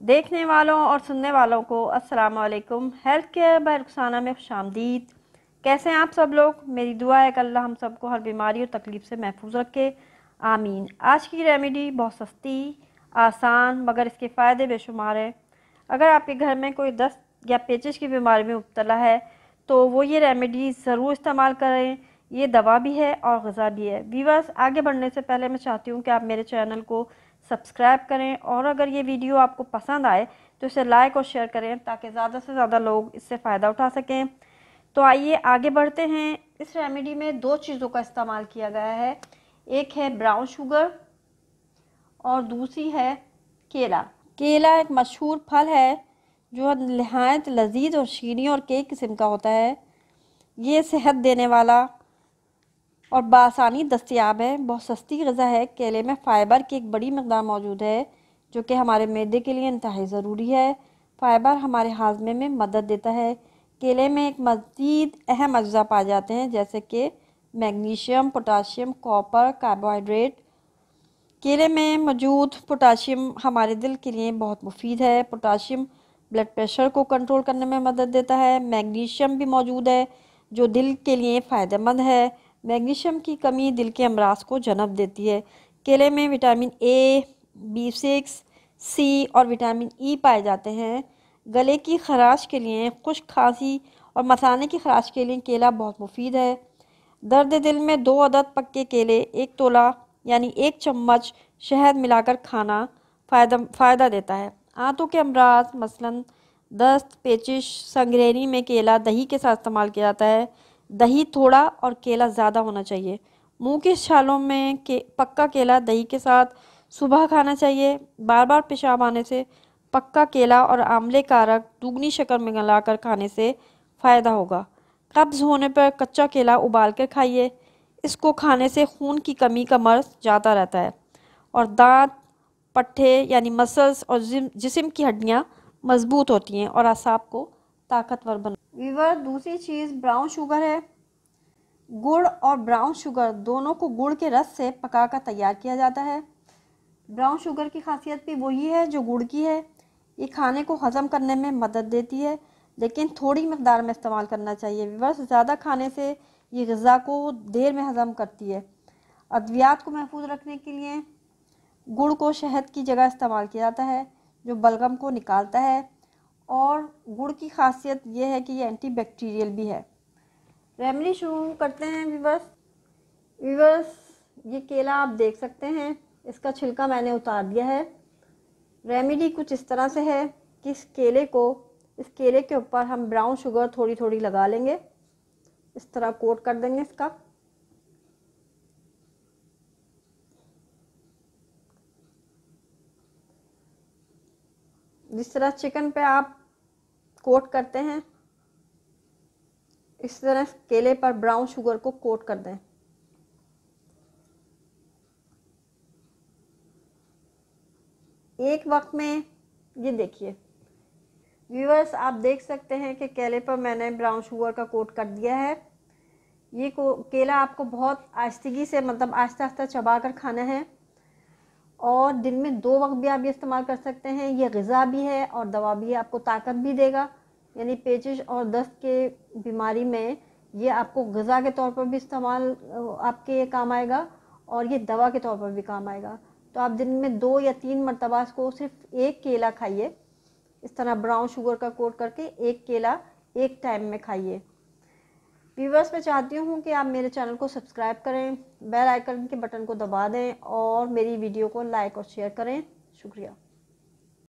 देखने वालों और सुनने वालों को अस्सलाम वालेकुम हेल्थ केयर बाय रुखसाना में खुश आमदीद कैसे हैं आप सब लोग मेरी दुआ है कि अल्लाह हम सबको हर बीमारी और तकलीफ़ से महफूज रखे आमीन आज की रेमेडी बहुत सस्ती आसान मगर इसके फ़ायदे बेशुमार हैं अगर आपके घर में कोई दस्त या पेचिश की बीमारी में मुबतला है तो वो ये रेमेडी ज़रूर इस्तेमाल करें ये दवा भी है और गज़ा भी है वीवर्स आगे बढ़ने से पहले मैं चाहती हूँ कि आप मेरे चैनल को सब्सक्राइब करें और अगर ये वीडियो आपको पसंद आए तो इसे लाइक और शेयर करें ताकि ज़्यादा से ज़्यादा लोग इससे फ़ायदा उठा सकें तो आइए आगे बढ़ते हैं इस रेमेडी में दो चीज़ों का इस्तेमाल किया गया है एक है ब्राउन शुगर और दूसरी है केला केला एक मशहूर फल है जो नहायत लजीज और शीरी और कई किस्म का होता है ये सेहत देने वाला और बासानी दस्तियाब है बहुत सस्ती गज़ा है केले में फ़ाइबर की एक बड़ी मकदार मौजूद है जो कि हमारे मैदे के लिए इंतहाई ज़रूरी है फ़ाइबर हमारे हाजमे में मदद देता है केले में एक मज़ीद अहम अज्जा पाए जाते हैं जैसे कि मैग्नीशियम पोटाशियम कॉपर कार्बोहाइड्रेट केले में मौजूद पोटाशियम हमारे दिल के लिए बहुत मुफीद है पोटाशियम ब्लड प्रेशर को कंट्रोल करने में मदद देता है मैग्नीशियम भी मौजूद है जो दिल के लिए फ़ायदेमंद है मैग्नीशियम की कमी दिल के अमराज को जन्म देती है केले में vitamin A B six C और विटामिन ई e पाए जाते हैं गले की खराश के लिए खुश खांसी और मसाने की खराश के लिए केला बहुत मुफीद है दर्द दिल में दो अदद पक्के केले एक तोला यानी एक चम्मच शहद मिलाकर खाना फ़ायदा फ़ायदा देता है आंतों के अमराज मसलन दस्त पेचिश संगरेनी में केला दही के साथ इस्तेमाल किया जाता है दही थोड़ा और केला ज़्यादा होना चाहिए मुंह के छालों में के पक्का केला दही के साथ सुबह खाना चाहिए बार बार पेशाब आने से पक्का केला और आमले कारक दुगनी शक्कर में मिलाकर खाने से फ़ायदा होगा कब्ज़ होने पर कच्चा केला उबाल कर खाइए इसको खाने से खून की कमी का मर्ज जाता रहता है और दांत पट्ठे यानी मसल्स और जिसम की हड्डियाँ मजबूत होती हैं और असाब को ताकतवर बना वीवर दूसरी चीज़ ब्राउन शुगर है गुड़ और ब्राउन शुगर दोनों को गुड़ के रस से पकाकर तैयार किया जाता है ब्राउन शुगर की खासियत भी वही है जो गुड़ की है ये खाने को हज़म करने में मदद देती है लेकिन थोड़ी मकदार में इस्तेमाल करना चाहिए विवर्स ज़्यादा खाने से ये गज़ा को देर में हज़म करती है अद्वियात को महफूज रखने के लिए गुड़ को शहद की जगह इस्तेमाल किया जाता है जो बलगम को निकालता है और गुड़ की खासियत यह है कि ये एंटीबैक्टीरियल भी है रेमडी शुरू करते हैं विवर्स विवर्स ये केला आप देख सकते हैं इसका छिलका मैंने उतार दिया है रेमेडी कुछ इस तरह से है कि इस केले को इस केले के ऊपर हम ब्राउन शुगर थोड़ी थोड़ी लगा लेंगे इस तरह कोट कर देंगे इसका जिस तरह चिकन पे आप कोट करते हैं इस तरह केले पर ब्राउन शुगर को कोट कर दें एक वक्त में ये देखिए व्यूवर्स आप देख सकते हैं कि केले पर मैंने ब्राउन शुगर का कोट कर दिया है ये को केला आपको बहुत आस्तगी से मतलब आस्ता आस्ता चबा कर खाना है और दिन में दो वक्त भी आप ये इस्तेमाल कर सकते हैं ये गज़ा भी है और दवा भी है आपको ताकत भी देगा यानी पेचिश और दस्त के बीमारी में ये आपको गज़ा के तौर पर भी इस्तेमाल आपके काम आएगा और ये दवा के तौर पर भी काम आएगा तो आप दिन में दो या तीन मरतबा इसको सिर्फ एक केला खाइए इस तरह ब्राउन शुगर का कोट करके एक केला एक टाइम में खाइए व्यूवर्स मैं चाहती हूँ कि आप मेरे चैनल को सब्सक्राइब करें बेल आइकन के बटन को दबा दें और मेरी वीडियो को लाइक और शेयर करें शुक्रिया